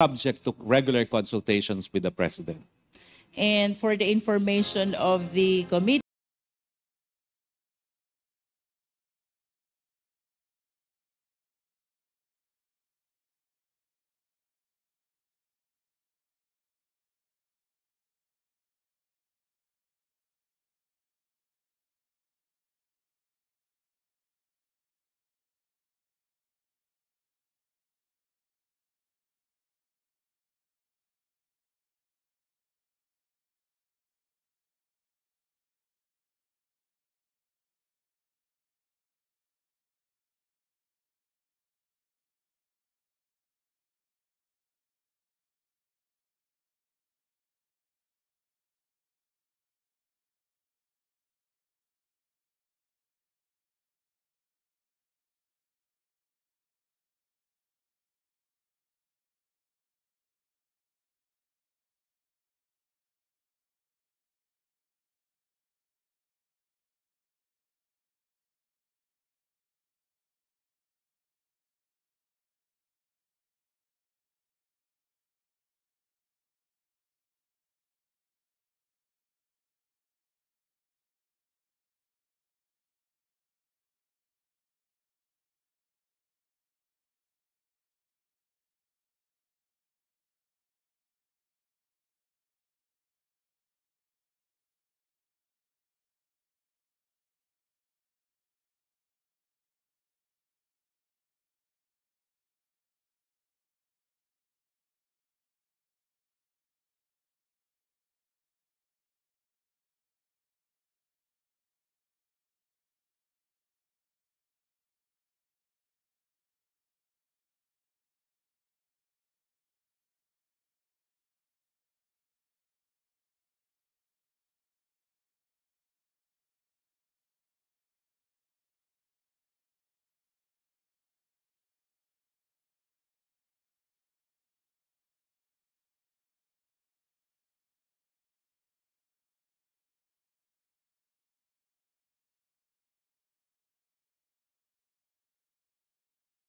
subject to regular consultations with the President. And for the information of the committee,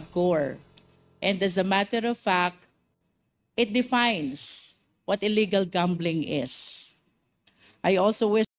PAGCOR. And as a matter of fact, it defines what illegal gambling is. I also wish